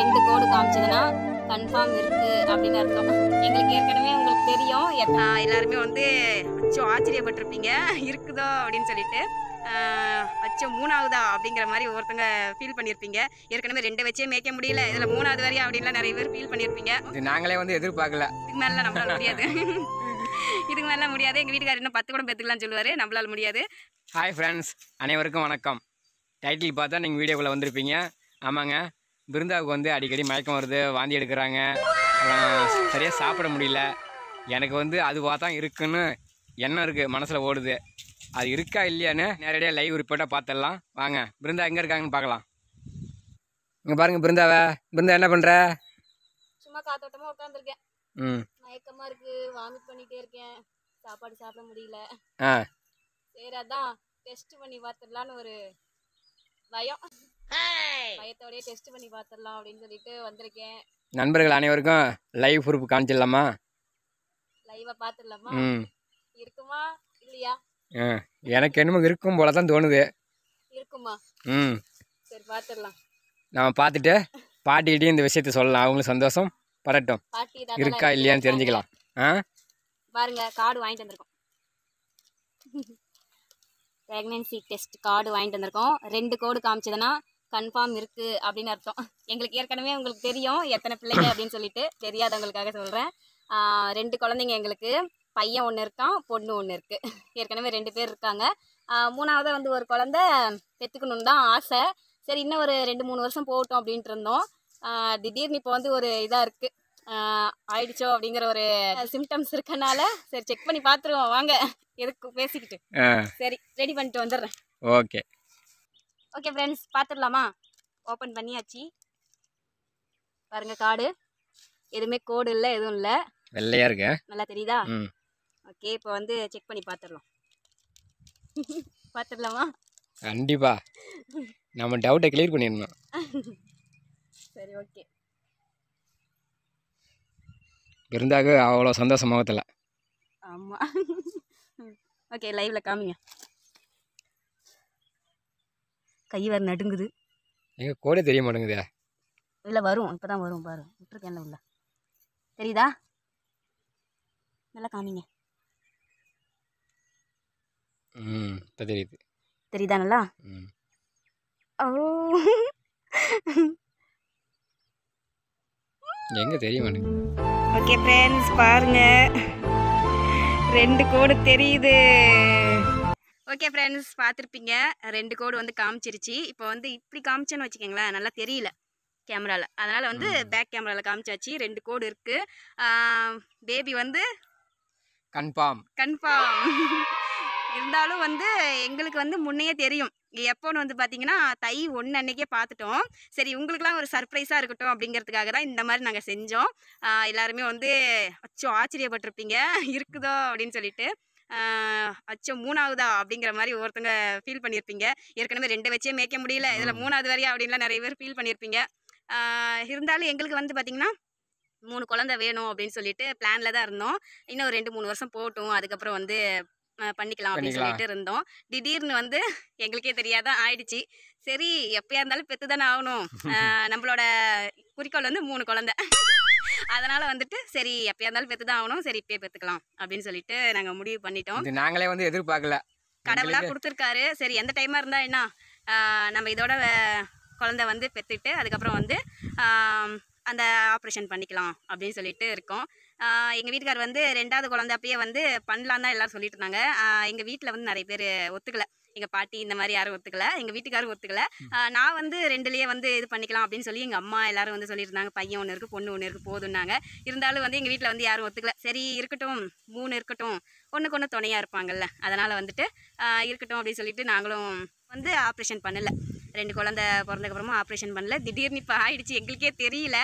ரெண்டு கோடு காமிச்சதுன்னா கன்ஃபார்ம் இருக்குது அப்படின்னு அர்த்தம் எங்களுக்கு ஏற்கனவே உங்களுக்கு தெரியும் எல்லாருமே வந்து அச்சோ ஆச்சரியப்பட்டிருப்பீங்க இருக்குதோ அப்படின்னு சொல்லிட்டு அச்சோ மூணாவதா அப்படிங்கிற மாதிரி ஒவ்வொருத்தங்க ஃபீல் பண்ணியிருப்பீங்க ஏற்கனவே ரெண்டு வச்சே மேய்க்க முடியல இதில் மூணாவது வரையும் அப்படின்லாம் நிறைய பேர் ஃபீல் பண்ணியிருப்பீங்க நாங்களே வந்து எதிர்பார்க்கல இதுக்கு மேலாம் நம்மளால முடியாது இதுக்கு மேலாம் முடியாது எங்கள் வீட்டுக்காரர் இன்னும் பத்து கூட பெற்றுக்கலாம்னு சொல்லுவார் நம்மளால் முடியாது ஹாய் ஃப்ரெண்ட்ஸ் அனைவருக்கும் வணக்கம் டைட்டில் பார்த்தா நீங்கள் வீடியோக்குள்ளே வந்திருப்பீங்க ஆமாங்க பிருந்தாவுக்கு வந்து அடிக்கடி மயக்கம் வருது வாந்தி எடுக்கிறாங்க சரியாக சாப்பிட முடியல எனக்கு வந்து அதுவாக தான் இருக்குன்னு எண்ணம் இருக்குது மனசில் ஓடுது அது இருக்கா இல்லையான்னு நேரடியாக லைவ் ரிப்போர்ட்டாக பார்த்துடலாம் வாங்க பிருந்தா எங்கே இருக்காங்கன்னு பார்க்கலாம் இங்கே பாருங்கள் பிருந்தாவை பிருந்தா என்ன பண்ணுற சும்மா காத்தோட்டமாக உட்காந்துருக்கேன் ம் மயக்கமாக இருக்குது வாமிட் பண்ணிகிட்டே இருக்கேன் சாப்பாடு சாப்பிட முடியல ஆ சரி அதான் டெஸ்ட் பண்ணி பார்த்துடலான்னு ஒரு பயம் பயத்தோடய டெஸ்ட் பண்ணி பார்த்துடலாம் அப்படின்னு சொல்லிட்டு வந்திருக்கேன் நண்பர்கள் அனைவருக்கும் லைவ் ப்ரூஃப் காமிச்சிடலாமா லைவாக பார்த்துடலாமா ம் இருக்குமா இல்லையா ஆ எனக்கு என்னமோ இருக்கும் போல தான் தோணுது இருக்குமா ம் சரி பார்த்துடலாம் நாம் பார்த்துட்டு பாட்டிக்கிட்டே இந்த விஷயத்தை சொல்லலாம் அவங்களுக்கு சந்தோஷம் படட்டும் இருக்கா இல்லையான்னு தெரிஞ்சுக்கலாம் ஆ பாருங்க கார்டு வாங்கிட்டு வந்திருக்கோம் ப்ரெக்னென்சி டெஸ்ட் கார்டு வாங்கிட்டு வந்திருக்கோம் ரெண்டு கோடு காமிச்சதுன்னா கன்ஃபார்ம் இருக்குது அப்படின்னு அர்த்தம் எங்களுக்கு ஏற்கனவே உங்களுக்கு தெரியும் எத்தனை பிள்ளைங்க அப்படின்னு சொல்லிட்டு தெரியாதவங்களுக்காக சொல்கிறேன் ரெண்டு குழந்தைங்க எங்களுக்கு பையன் ஒன்று இருக்கான் பொண்ணு ஒன்று இருக்குது ஏற்கனவே ரெண்டு பேர் இருக்காங்க மூணாவதாக வந்து ஒரு குழந்த பெற்றுக்கணுன்னு தான் ஆசை சரி இன்னும் ஒரு ரெண்டு மூணு வருஷம் போகட்டும் அப்படின்ட்டு இருந்தோம் திடீர்னு இப்போ வந்து ஒரு இதாக இருக்குது ஆயிடுச்சோ அப்படிங்கிற ஒரு சிம்டம்ஸ் இருக்கனால சரி செக் பண்ணி பார்த்துருவோம் வாங்க எதுக்கு பேசிக்கிட்டு சரி ரெடி பண்ணிட்டு வந்துடுறேன் ஓகே ஓகே ஃப்ரெண்ட்ஸ் பார்த்துடலாமா ஓப்பன் பண்ணியாச்சு பாருங்க காடு எதுவுமே கோடு இல்லை எதுவும் இல்லை வெள்ளையா இருக்கு நல்லா தெரியுதா ஓகே இப்போ வந்து செக் பண்ணி பார்த்துடலாம் பார்த்துடலாமா கண்டிப்பா நம்ம டவுட்டை கிளியர் பண்ணிடணும் சரி ஓகே பிருந்தாக்கு அவ்வளோ சந்தோஷமாக முகத்தில் ஆமாம் ஓகே லைவில் காமிங்க கை வேறு நடுங்குது எங்கே கோடை தெரிய மாட்டேங்குதா இல்லை வரும் இப்போ தான் வரும் பாரு விட்டுருக்கேன் உள்ள தெரியுதா நல்லா காமிங்க ம் இப்போ தெரியுது தெரியுதா நல்லா ஓ எங்கே தெரிய மாட்டேங்குது ஓகே ஃப்ரெண்ட்ஸ் பாருங்கள் ரெண்டு கோடு தெரியுது ஓகே ஃப்ரெண்ட்ஸ் பார்த்துருப்பீங்க ரெண்டு கோடு வந்து காமிச்சிருச்சு இப்போ வந்து இப்படி காமிச்சேன்னு வச்சுக்கோங்களேன் நல்லா தெரியல கேமராவில் அதனால் வந்து பேக் கேமராவில் காமிச்சாச்சு ரெண்டு கோடு இருக்குது பேபி வந்து கன்ஃபார்ம் கன்ஃபார்ம் இருந்தாலும் வந்து எங்களுக்கு வந்து முன்னையே தெரியும் எப்போன்னு வந்து பார்த்தீங்கன்னா தை ஒன்று அன்னைக்கே பார்த்துட்டோம் சரி உங்களுக்குலாம் ஒரு சர்ப்ரைஸாக இருக்கட்டும் அப்படிங்கிறதுக்காக தான் இந்த மாதிரி நாங்கள் செஞ்சோம் எல்லாருமே வந்து அச்சோ ஆச்சரியப்பட்டிருப்பீங்க இருக்குதோ அப்படின்னு சொல்லிட்டு அச்சோ மூணாவதா அப்படிங்கிற மாதிரி ஒருத்தங்க ஃபீல் பண்ணியிருப்பீங்க ஏற்கனவே ரெண்டு வச்சே மேய்க்க முடியல இதில் மூணாவது வரையா அப்படின்லாம் நிறைய பேர் ஃபீல் பண்ணியிருப்பீங்க இருந்தாலும் எங்களுக்கு வந்து பார்த்திங்கன்னா மூணு குழந்தை வேணும் அப்படின்னு சொல்லிட்டு பிளானில் தான் இருந்தோம் இன்னும் ரெண்டு மூணு வருஷம் போட்டோம் அதுக்கப்புறம் வந்து பண்ணிக்கலாம் அப்படின்னு சொல்லிட்டு இருந்தோம் திடீர்னு வந்து எங்களுக்கே தெரியாத ஆயிடுச்சு சரி எப்பயா இருந்தாலும் பெத்து தானே ஆகணும் நம்மளோட குறிக்கோள் வந்து மூணு குழந்தை அதனால வந்துட்டு சரி எப்பயா இருந்தாலும் பெத்து தான் ஆகணும் சரி இப்பயே பெத்துக்கலாம் அப்படின்னு சொல்லிட்டு நாங்க முடிவு பண்ணிட்டோம் நாங்களே வந்து எதிர்பார்க்கல கடவுளா கொடுத்துருக்காரு சரி எந்த டைமா இருந்தா என்ன நம்ம இதோட குழந்தை வந்து பெற்றுட்டு அதுக்கப்புறம் வந்து அந்த ஆப்ரேஷன் பண்ணிக்கலாம் அப்படின்னு சொல்லிட்டு இருக்கோம் எங்கள் வீட்டுக்கார் வந்து ரெண்டாவது குழந்தை அப்பயே வந்து பண்ணலான்னு தான் எல்லாரும் சொல்லிட்டு இருந்தாங்க எங்கள் வீட்டில் வந்து நிறைய பேர் ஒத்துக்கலை எங்கள் பாட்டி இந்த மாதிரி யாரும் ஒத்துக்கல எங்கள் வீட்டுக்காரும் ஒத்துக்கல நான் வந்து ரெண்டுலேயே வந்து இது பண்ணிக்கலாம் அப்படின்னு சொல்லி எங்கள் அம்மா எல்லாரும் வந்து சொல்லியிருந்தாங்க பையன் ஒன்று இருக்குது பொண்ணு ஒன்று இருக்குது போதுன்னாங்க இருந்தாலும் வந்து எங்கள் வீட்டில் வந்து யாரும் ஒத்துக்கல சரி இருக்கட்டும் மூணு இருக்கட்டும் ஒன்றுக்கு ஒன்று துணையாக இருப்பாங்கல்ல அதனால் வந்துட்டு இருக்கட்டும் அப்படின்னு சொல்லிட்டு நாங்களும் வந்து ஆப்ரேஷன் பண்ணலை ரெண்டு குழந்த பிறந்ததுக்கப்புறமா ஆப்ரேஷன் பண்ணல திடீர்னு இப்போ ஆயிடுச்சு எங்களுக்கே தெரியல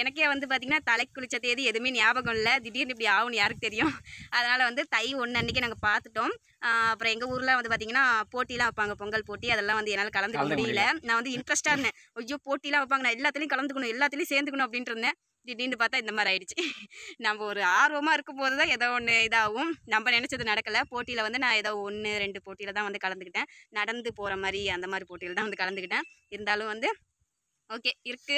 எனக்கே வந்து பார்த்திங்கன்னா தலைக்கு குளித்த தேதி எதுவுமே ஞாபகம் இல்லை திடீர்னு இப்படி ஆகும்னு யாருக்கு தெரியும் அதனால் வந்து தை ஒன்று அன்றைக்கி நாங்கள் பார்த்துட்டோம் அப்புறம் எங்கள் ஊரில் வந்து பார்த்திங்கன்னா போட்டிலாம் வைப்பாங்க பொங்கல் போட்டி அதெல்லாம் வந்து என்னால் கலந்துக்க முடியல நான் வந்து இன்ட்ரெஸ்ட்டாக இருந்தேன் ஐயோ போட்டிலாம் வைப்பாங்க நான் எல்லாத்துலேயும் கலந்துக்கணும் எல்லாத்துலேயும் சேர்ந்துக்கணும் அப்படின்ட்டு இருந்தேன் திடீர்னு பார்த்தா இந்த மாதிரி ஆயிடுச்சு நம்ம ஒரு ஆர்வமாக இருக்கும் போது தான் ஏதோ ஒன்று இதாகும் நம்ம நினச்சது நடக்கலை போட்டியில் வந்து நான் ஏதோ ஒன்று ரெண்டு போட்டியில் தான் வந்து கலந்துக்கிட்டேன் நடந்து போகிற மாதிரி அந்த மாதிரி போட்டியில் தான் வந்து கலந்துக்கிட்டேன் இருந்தாலும் வந்து ஓகே இருக்கு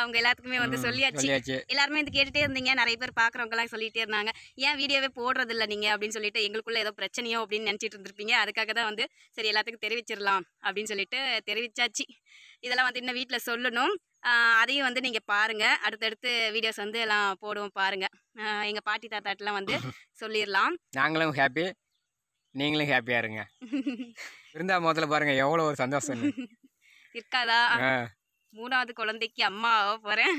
அவங்க எல்லாத்துக்குமே வந்து சொல்லியாச்சு எல்லாருமே வந்து கேட்டுட்டே இருந்தீங்க நிறைய பேர் பார்க்குறவங்கலாம் சொல்லிட்டே இருந்தாங்க ஏன் வீடியோவே போடுறது இல்லை நீங்கள் அப்படின்னு சொல்லிட்டு எங்களுக்குள்ள ஏதோ பிரச்சனையோ அப்படின்னு நினச்சிட்டு இருந்திருப்பீங்க அதுக்காக தான் வந்து சரி எல்லாத்துக்கும் தெரிவிச்சிடலாம் அப்படின்னு சொல்லிட்டு தெரிவிச்சாச்சு இதெல்லாம் வந்து இன்னும் வீட்டில் சொல்லணும் அதையும் வந்து நீங்கள் பாருங்கள் அடுத்தடுத்து வீடியோஸ் வந்து எல்லாம் போடுவோம் பாருங்கள் எங்கள் பாட்டி தாத்தாட்டெலாம் வந்து சொல்லிடலாம் நாங்களும் ஹாப்பி நீங்களும் ஹாப்பியாக இருங்க இருந்தா முதல்ல பாருங்கள் எவ்வளோ ஒரு சந்தோஷம் இருக்காதா மூணாவது குழந்தைக்கு அம்மா ஆக போகிறேன்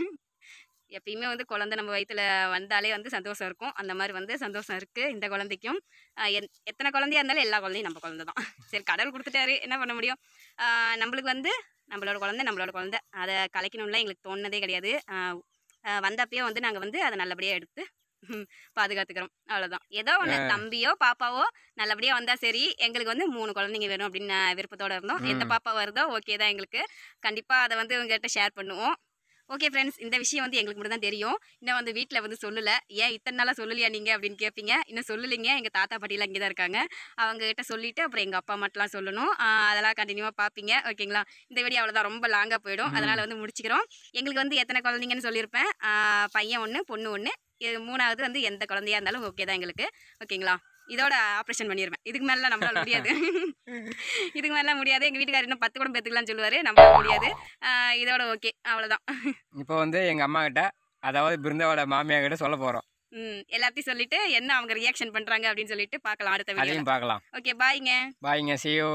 எப்பயுமே வந்து குழந்தை நம்ம வயிற்றுல வந்தாலே வந்து சந்தோஷம் இருக்கும் அந்த மாதிரி வந்து சந்தோஷம் இருக்குது இந்த குழந்தைக்கும் எத்தனை குழந்தையா இருந்தாலும் எல்லா குழந்தையும் நம்ம குழந்தை தான் சரி கடவுள் கொடுத்துட்டாரு என்ன பண்ண முடியும் நம்மளுக்கு வந்து நம்மளோட குழந்த நம்மளோட குழந்த அதை கலைக்கணும்லாம் எங்களுக்கு தோணுனதே கிடையாது வந்தப்பயே வந்து நாங்கள் வந்து அதை நல்லபடியாக எடுத்து பாதுகாத்துக்கிறோம் அவ்வளோதான் ஏதோ ஒன்று தம்பியோ பாப்பாவோ நல்லபடியாக வந்தால் சரி எங்களுக்கு வந்து மூணு குழந்தைங்க வேணும் அப்படின்னு விருப்பத்தோடு இருந்தோம் எந்த பாப்பா வருதோ ஓகே தான் எங்களுக்கு கண்டிப்பாக அதை வந்து உங்கள்கிட்ட ஷேர் பண்ணுவோம் ஓகே ஃப்ரெண்ட்ஸ் இந்த விஷயம் வந்து எங்களுக்கு மட்டும் தான் தெரியும் இன்னும் வந்து வீட்டில் வந்து சொல்லலை ஏன் இத்தனை நாளாக சொல்லலையா நீங்கள் அப்படின்னு கேட்பீங்க இன்னும் சொல்லலைங்க எங்கள் தாத்தா பாட்டிலாம் இங்கே தான் இருக்காங்க அவங்க கிட்ட சொல்லிவிட்டு அப்புறம் எங்கள் அப்பா அம்மாட்டெலாம் சொல்லணும் அதெல்லாம் கண்டினியூவாக பார்ப்பீங்க ஓகேங்களா இந்த வீடியோ அவ்வளோதான் ரொம்ப லாங்காக போயிடும் அதனால் வந்து முடிச்சுக்கிறோம் எங்களுக்கு வந்து எத்தனை குழந்தைங்கன்னு சொல்லியிருப்பேன் பையன் ஒன்று பொண்ணு ஒன்று மூணாவது வந்து எந்த குழந்தையாக இருந்தாலும் ஓகே தான் எங்களுக்கு ஓகேங்களா இதோட ஆப்ரேஷன் பண்ணிடுவேன் இதுக்கு மேலே நம்மளால முடியாது இதுக்கு மேலே முடியாது எங்கள் வீட்டுக்காரர் இன்னும் பத்து கூட பெற்றுக்கலாம்னு சொல்லுவார் நம்மளால முடியாது இதோட ஓகே அவ்வளோதான் இப்போ வந்து எங்கள் அம்மா கிட்ட அதாவது பிருந்தாவோட மாமியா கிட்ட சொல்ல போகிறோம் ம் எல்லாத்தையும் சொல்லிட்டு என்ன அவங்க ரியாக்ஷன் பண்ணுறாங்க அப்படின்னு சொல்லிட்டு பார்க்கலாம் அடுத்த வீடியோ பார்க்கலாம் ஓகே பாய்ங்க பாய்ங்க சியோ